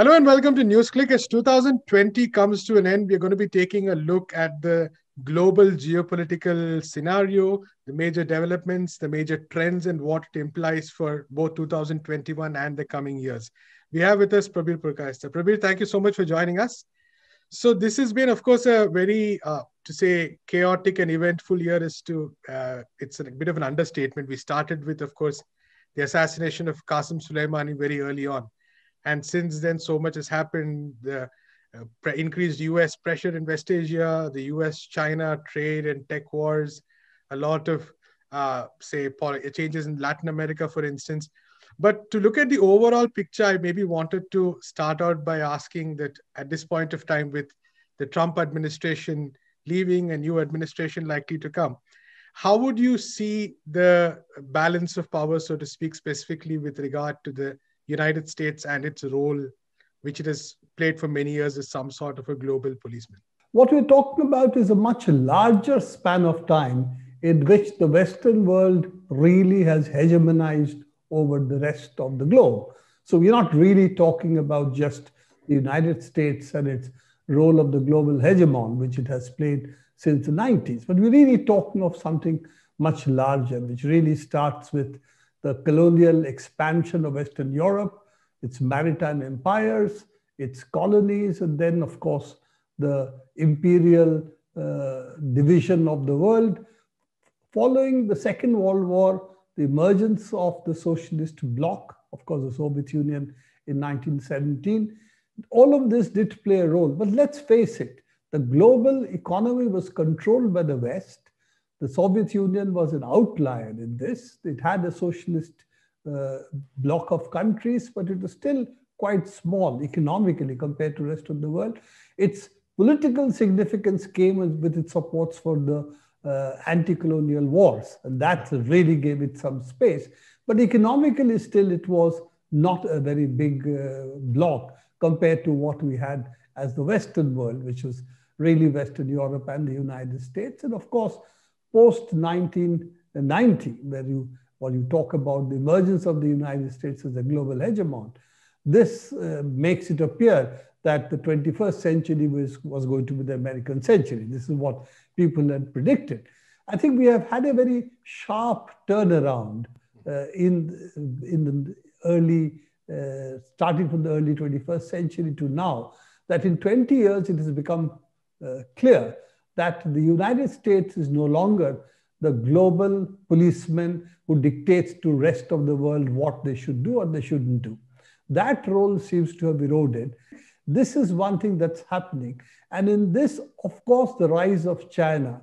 Hello and welcome to NewsClick. As 2020 comes to an end, we're going to be taking a look at the global geopolitical scenario, the major developments, the major trends, and what it implies for both 2021 and the coming years. We have with us Prabir Prakashta. Prabir, thank you so much for joining us. So this has been, of course, a very, uh, to say, chaotic and eventful year. Is to uh, it's a bit of an understatement. We started with, of course, the assassination of Qasem Soleimani very early on and since then, so much has happened. The uh, pre- increased US pressure in West Asia, the US China trade and tech wars, a lot of, uh, say, poly- changes in Latin America, for instance. But to look at the overall picture, I maybe wanted to start out by asking that at this point of time, with the Trump administration leaving and new administration likely to come, how would you see the balance of power, so to speak, specifically with regard to the United States and its role, which it has played for many years, as some sort of a global policeman. What we're talking about is a much larger span of time in which the Western world really has hegemonized over the rest of the globe. So we're not really talking about just the United States and its role of the global hegemon, which it has played since the 90s, but we're really talking of something much larger, which really starts with the colonial expansion of Western Europe, its maritime empires, its colonies, and then, of course, the imperial uh, division of the world. Following the Second World War, the emergence of the socialist bloc, of course, the Soviet Union in 1917, all of this did play a role. But let's face it, the global economy was controlled by the West. The Soviet Union was an outlier in this. It had a socialist uh, block of countries, but it was still quite small economically compared to rest of the world. Its political significance came with its supports for the uh, anti-colonial wars, and that really gave it some space. But economically, still, it was not a very big uh, block compared to what we had as the Western world, which was really Western Europe and the United States. And of course, post 1990, where you or you talk about the emergence of the United States as a global hegemon, this uh, makes it appear that the 21st century was, was going to be the American century. This is what people had predicted. I think we have had a very sharp turnaround uh, in, in the early, uh, starting from the early 21st century to now, that in 20 years it has become uh, clear that the United States is no longer the global policeman who dictates to rest of the world what they should do or they shouldn't do. That role seems to have eroded. This is one thing that's happening. And in this, of course, the rise of China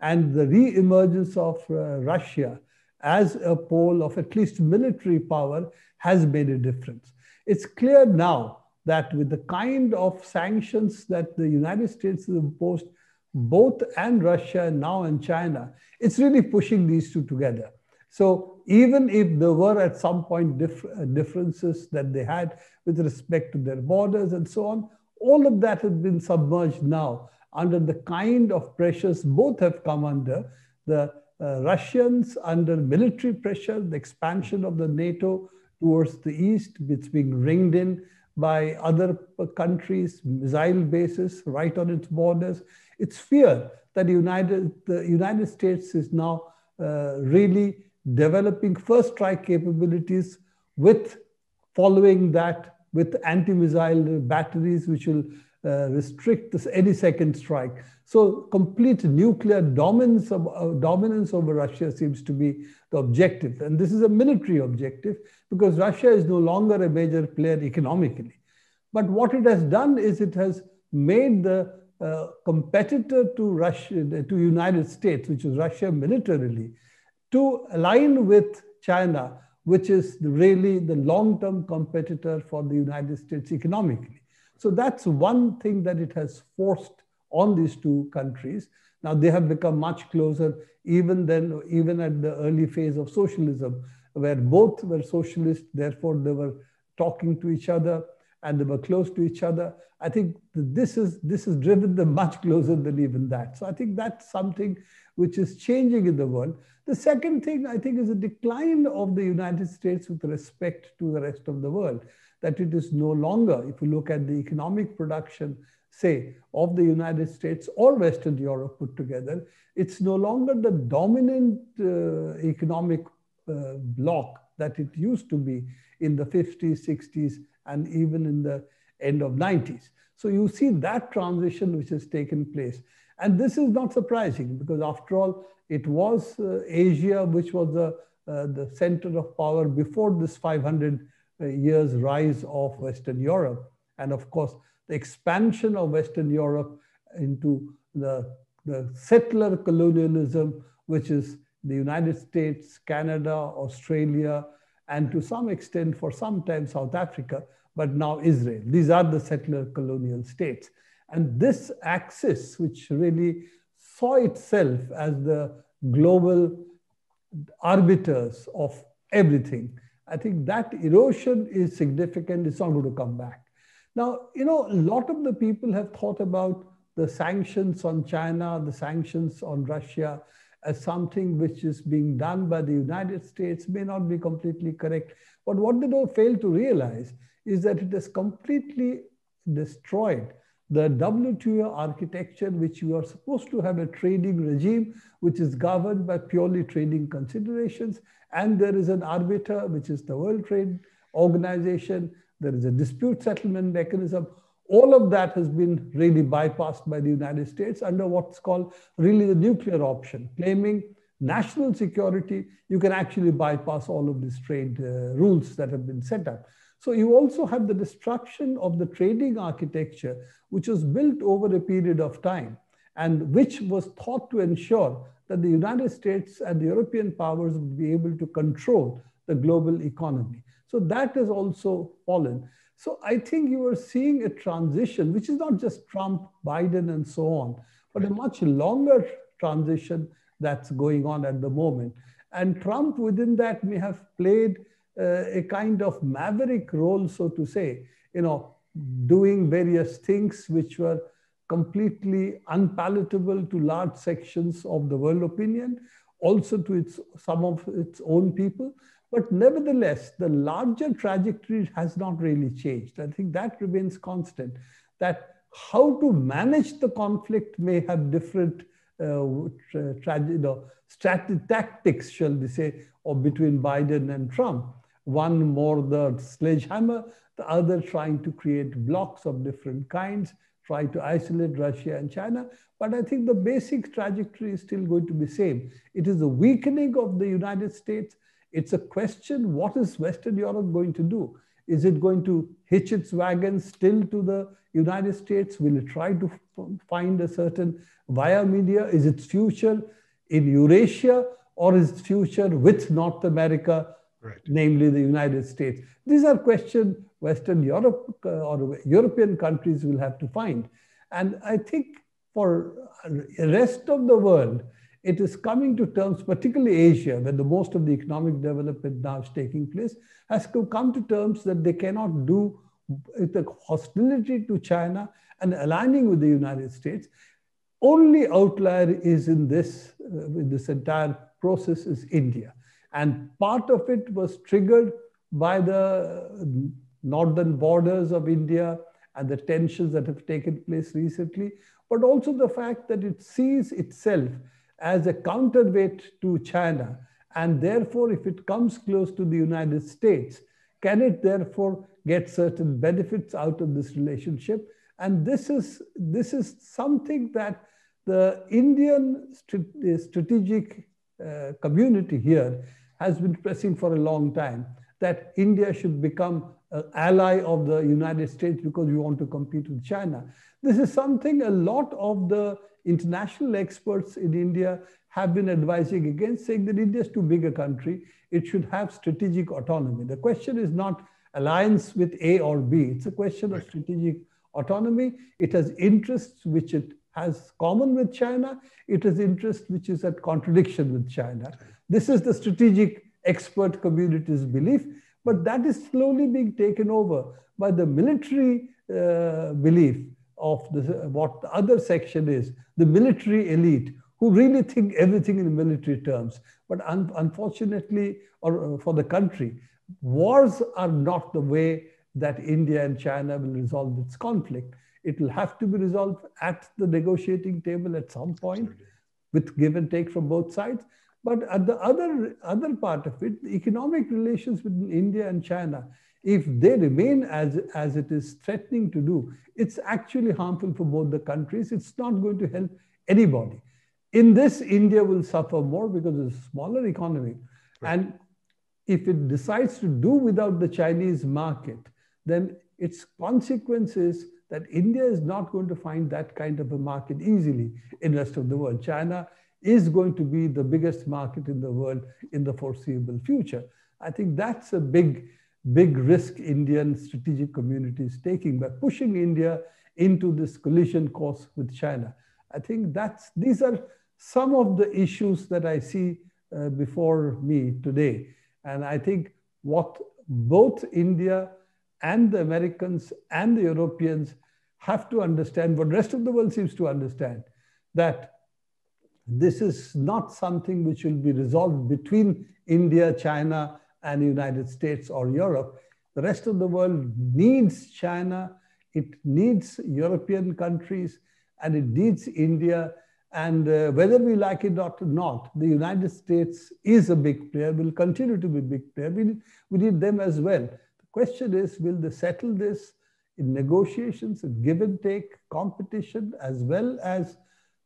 and the re-emergence of uh, Russia as a pole of at least military power has made a difference. It's clear now that with the kind of sanctions that the United States has imposed both and Russia and now and China, it's really pushing these two together. So even if there were at some point dif uh, differences that they had with respect to their borders and so on, all of that has been submerged now under the kind of pressures both have come under. The uh, Russians under military pressure, the expansion of the NATO towards the east, it's being ringed in by other countries' missile bases right on its borders. It's feared that the United, the United States is now uh, really developing first strike capabilities with following that with anti-missile batteries, which will uh, restrict this any second strike. So complete nuclear dominance, of, uh, dominance over Russia seems to be the objective. And this is a military objective because Russia is no longer a major player economically. But what it has done is it has made the uh, competitor to Russia, to United States, which is Russia militarily, to align with China, which is really the long-term competitor for the United States economically. So that's one thing that it has forced on these two countries. Now they have become much closer even then, even at the early phase of socialism, where both were socialist, therefore they were talking to each other and they were close to each other. I think this is this has driven them much closer than even that. So I think that's something which is changing in the world. The second thing I think is a decline of the United States with respect to the rest of the world that it is no longer, if you look at the economic production, say, of the United States or Western Europe put together, it's no longer the dominant uh, economic uh, block that it used to be in the 50s, 60s, and even in the end of 90s. So you see that transition which has taken place. And this is not surprising because after all, it was uh, Asia which was the, uh, the center of power before this 500 uh, year's rise of Western Europe. And of course, the expansion of Western Europe into the, the settler colonialism, which is the United States, Canada, Australia, and to some extent, for some time, South Africa, but now Israel. These are the settler colonial states. And this axis, which really saw itself as the global arbiters of everything, I think that erosion is significant. It's not going to come back. Now, you know, a lot of the people have thought about the sanctions on China, the sanctions on Russia, as something which is being done by the United States may not be completely correct. But what they don't fail to realize is that it has completely destroyed the WTO architecture, which you are supposed to have a trading regime, which is governed by purely trading considerations. And there is an arbiter, which is the World Trade Organization. There is a dispute settlement mechanism. All of that has been really bypassed by the United States under what's called really the nuclear option, claiming national security, you can actually bypass all of these trade uh, rules that have been set up. So you also have the destruction of the trading architecture, which was built over a period of time and which was thought to ensure that the United States and the European powers would be able to control the global economy. So that has also fallen. So I think you are seeing a transition, which is not just Trump, Biden, and so on, but a much longer transition that's going on at the moment. And Trump within that may have played uh, a kind of maverick role, so to say, you know, doing various things which were completely unpalatable to large sections of the world opinion, also to its, some of its own people. But nevertheless, the larger trajectory has not really changed. I think that remains constant, that how to manage the conflict may have different uh, tra- tra- you know, tactics, shall we say, or between Biden and Trump one more the sledgehammer, the other trying to create blocks of different kinds, try to isolate Russia and China. But I think the basic trajectory is still going to be same. It is the weakening of the United States. It's a question, what is Western Europe going to do? Is it going to hitch its wagon still to the United States? Will it try to find a certain via media? Is its future in Eurasia or is its future with North America right. namely the United States. These are questions Western Europe uh, or European countries will have to find. And I think for the rest of the world, it is coming to terms, particularly Asia, where the most of the economic development now is taking place, has to come to terms that they cannot do the hostility to China and aligning with the United States. Only outlier is in this, uh, in this entire process is India. And part of it was triggered by the northern borders of India and the tensions that have taken place recently, but also the fact that it sees itself as a counterweight to China. And therefore, if it comes close to the United States, can it therefore get certain benefits out of this relationship? And this is, this is something that the Indian strategic uh, community here has been pressing for a long time that India should become an ally of the United States because we want to compete with China. This is something a lot of the international experts in India have been advising against, saying that India is too big a country. It should have strategic autonomy. The question is not alliance with A or B, it's a question of strategic autonomy. It has interests which it has common with China, it has interests which is at contradiction with China. This is the strategic expert community's belief, but that is slowly being taken over by the military uh, belief of the, what the other section is, the military elite, who really think everything in military terms. But un unfortunately, or uh, for the country, wars are not the way that India and China will resolve its conflict. It will have to be resolved at the negotiating table at some point, Absolutely. with give and take from both sides. But at the other, other part of it, the economic relations between India and China, if they remain as, as it is threatening to do, it's actually harmful for both the countries. It's not going to help anybody. In this, India will suffer more because it's a smaller economy. Right. And if it decides to do without the Chinese market, then its consequence is that India is not going to find that kind of a market easily in the rest of the world. China is going to be the biggest market in the world in the foreseeable future. I think that's a big, big risk Indian strategic community is taking by pushing India into this collision course with China. I think that's these are some of the issues that I see uh, before me today. And I think what both India and the Americans and the Europeans have to understand, what rest of the world seems to understand, that this is not something which will be resolved between India, China, and the United States or Europe. The rest of the world needs China, it needs European countries, and it needs India. And uh, whether we like it or not, the United States is a big player, will continue to be a big player. We, we need them as well. The question is, will they settle this in negotiations, in give and take, competition, as well as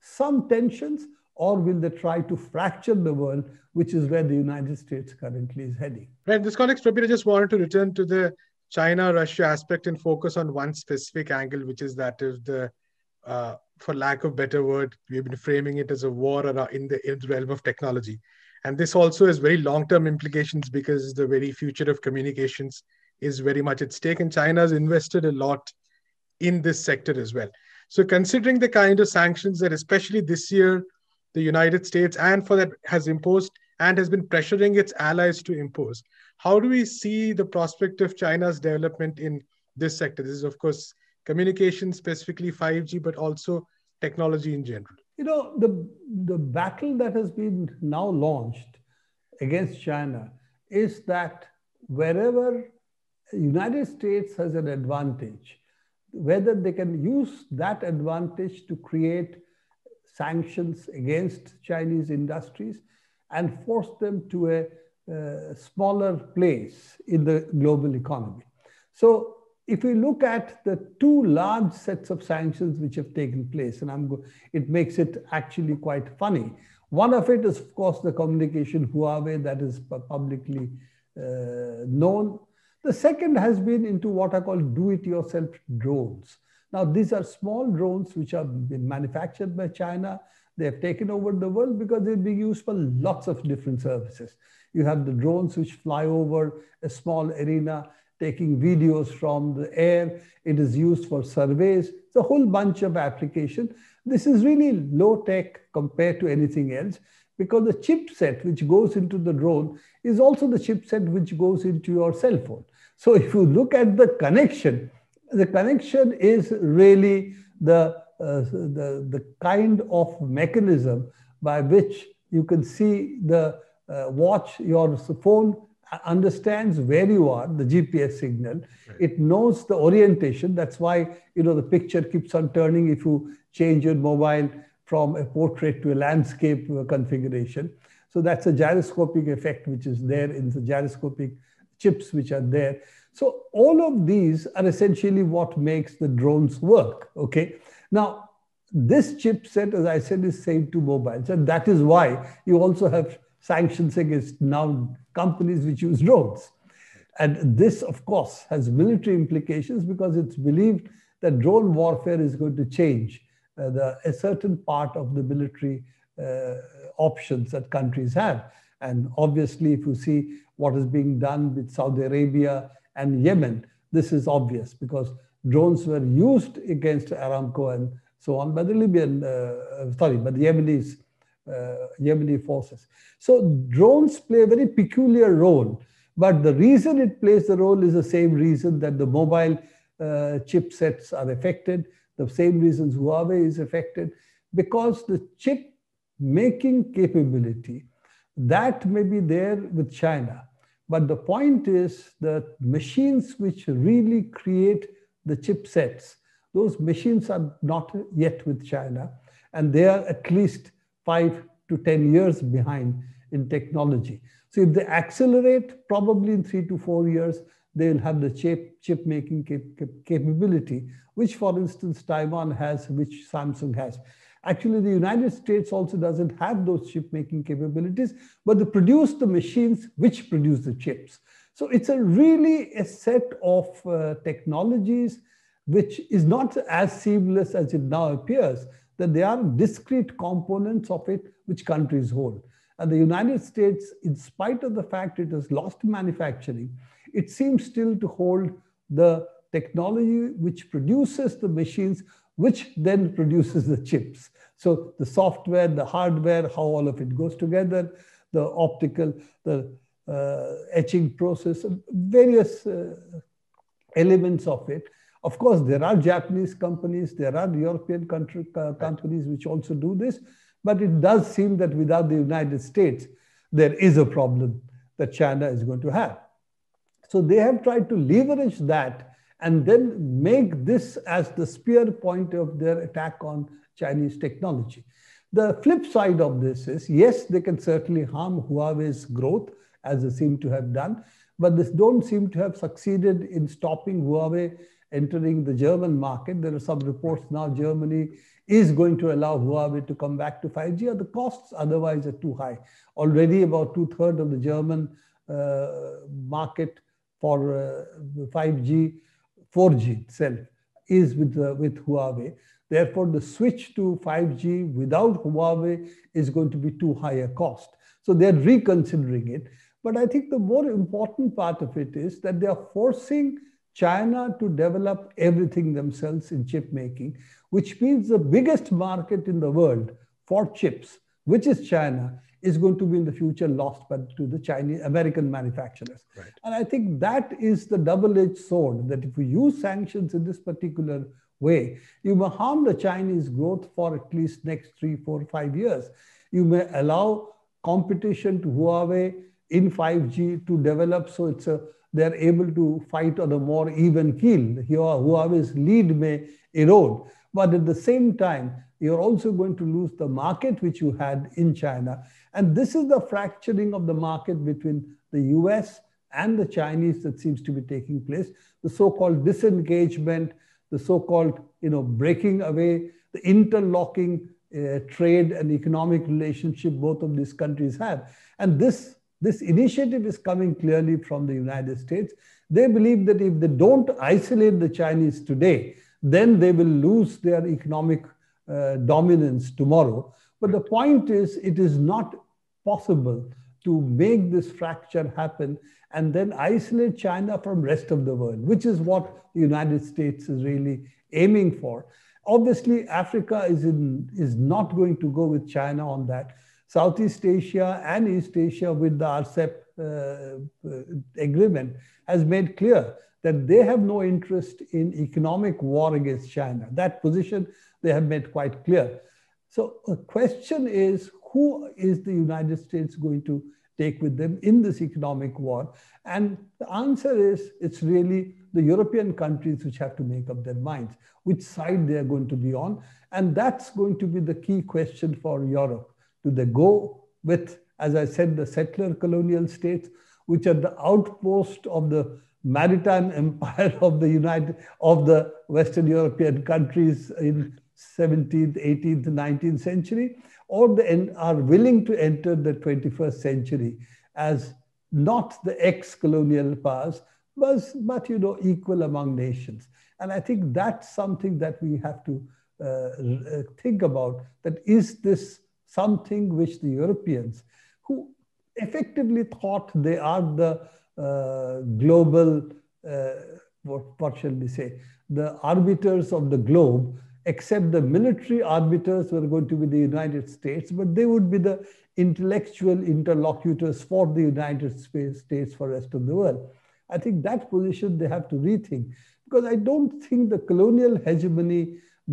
some tensions, or will they try to fracture the world, which is where the United States currently is heading? Right. In this context, Rabir, I just wanted to return to the China Russia aspect and focus on one specific angle, which is that of the, uh, for lack of better word, we've been framing it as a war in the, in the realm of technology. And this also has very long term implications because the very future of communications is very much at stake. And China has invested a lot in this sector as well. So, considering the kind of sanctions that, especially this year, the United States and for that has imposed and has been pressuring its allies to impose. How do we see the prospect of China's development in this sector? This is, of course, communication, specifically 5G, but also technology in general. You know, the, the battle that has been now launched against China is that wherever United States has an advantage, whether they can use that advantage to create sanctions against Chinese industries and forced them to a uh, smaller place in the global economy. So if we look at the two large sets of sanctions which have taken place, and I'm it makes it actually quite funny. One of it is, of course, the communication Huawei that is publicly uh, known. The second has been into what are called do-it-yourself drones. Now, these are small drones which are manufactured by China. They have taken over the world because they're being used for lots of different services. You have the drones which fly over a small arena, taking videos from the air. It is used for surveys. It's a whole bunch of application. This is really low tech compared to anything else because the chipset which goes into the drone is also the chipset which goes into your cell phone. So if you look at the connection, the connection is really the, uh, the, the kind of mechanism by which you can see the uh, watch, your phone uh, understands where you are, the GPS signal. Right. It knows the orientation. That's why, you know, the picture keeps on turning if you change your mobile from a portrait to a landscape uh, configuration. So that's a gyroscopic effect which is there in the gyroscopic chips which are there. So all of these are essentially what makes the drones work, okay? Now, this chipset, as I said, is saved to mobiles, and that is why you also have sanctions against now companies which use drones. And this, of course, has military implications because it's believed that drone warfare is going to change uh, the, a certain part of the military uh, options that countries have. And obviously, if you see what is being done with Saudi Arabia and Yemen, this is obvious because drones were used against Aramco and so on by the Libyan, uh, uh, sorry, by the Yemenis, uh, Yemeni forces. So drones play a very peculiar role, but the reason it plays the role is the same reason that the mobile uh, chipsets are affected, the same reasons Huawei is affected, because the chip making capability that may be there with China but the point is that machines which really create the chipsets, those machines are not yet with China, and they are at least five to 10 years behind in technology. So if they accelerate, probably in three to four years, they'll have the chip, chip making cap cap capability, which for instance, Taiwan has, which Samsung has. Actually, the United States also doesn't have those chip making capabilities, but they produce the machines which produce the chips. So it's a really a set of uh, technologies which is not as seamless as it now appears, that there are discrete components of it which countries hold. And the United States, in spite of the fact it has lost manufacturing, it seems still to hold the technology which produces the machines which then produces the chips. So the software, the hardware, how all of it goes together, the optical, the uh, etching process, various uh, elements of it. Of course, there are Japanese companies, there are European country, uh, companies which also do this, but it does seem that without the United States, there is a problem that China is going to have. So they have tried to leverage that and then make this as the spear point of their attack on Chinese technology. The flip side of this is, yes, they can certainly harm Huawei's growth, as they seem to have done, but they don't seem to have succeeded in stopping Huawei entering the German market. There are some reports now Germany is going to allow Huawei to come back to 5G, or the costs otherwise are too high. Already about two-thirds of the German uh, market for uh, 5G 4G itself is with, uh, with Huawei. Therefore, the switch to 5G without Huawei is going to be too high a cost. So they're reconsidering it. But I think the more important part of it is that they are forcing China to develop everything themselves in chip making, which means the biggest market in the world for chips, which is China, is going to be in the future lost but to the Chinese American manufacturers. Right. And I think that is the double-edged sword that if we use sanctions in this particular way, you may harm the Chinese growth for at least next three, four, five years. You may allow competition to Huawei in 5G to develop so it's a they're able to fight on a more even keel. Here, Huawei's lead may erode. But at the same time, you're also going to lose the market which you had in China. And this is the fracturing of the market between the US and the Chinese that seems to be taking place. The so-called disengagement, the so-called you know, breaking away, the interlocking uh, trade and economic relationship both of these countries have. And this, this initiative is coming clearly from the United States. They believe that if they don't isolate the Chinese today, then they will lose their economic uh, dominance tomorrow. But the point is, it is not possible to make this fracture happen and then isolate China from rest of the world, which is what the United States is really aiming for. Obviously, Africa is, in, is not going to go with China on that. Southeast Asia and East Asia with the RCEP uh, uh, agreement has made clear that they have no interest in economic war against China. That position they have made quite clear. So the question is, who is the United States going to take with them in this economic war? And the answer is, it's really the European countries which have to make up their minds, which side they are going to be on. And that's going to be the key question for Europe. Do they go with, as I said, the settler colonial states, which are the outpost of the maritime empire of the United, of the Western European countries in 17th, 18th, 19th century, or the, are willing to enter the 21st century as not the ex-colonial powers, but, but you know, equal among nations. And I think that's something that we have to uh, uh, think about, that is this something which the Europeans, who effectively thought they are the uh, global, uh, what, what shall we say, the arbiters of the globe, except the military arbiters were going to be the United States, but they would be the intellectual interlocutors for the United States for rest of the world. I think that position they have to rethink because I don't think the colonial hegemony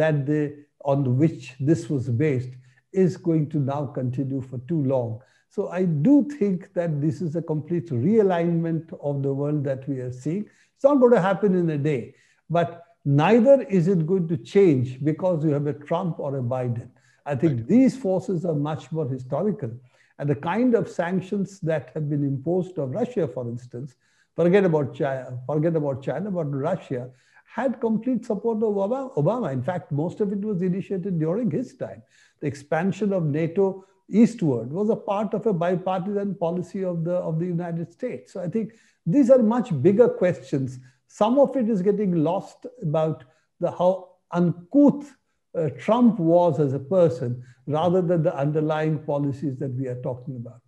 that they, on which this was based is going to now continue for too long. So I do think that this is a complete realignment of the world that we are seeing. It's not going to happen in a day, but Neither is it going to change because you have a Trump or a Biden. I think right. these forces are much more historical. And the kind of sanctions that have been imposed on Russia, for instance, forget about China, forget about China, but Russia had complete support of Obama. In fact, most of it was initiated during his time. The expansion of NATO eastward was a part of a bipartisan policy of the, of the United States. So I think these are much bigger questions some of it is getting lost about the how uncouth uh, Trump was as a person rather than the underlying policies that we are talking about.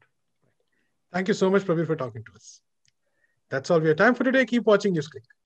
Thank you so much, Praveen, for talking to us. That's all we have time for today. Keep watching NewsClick.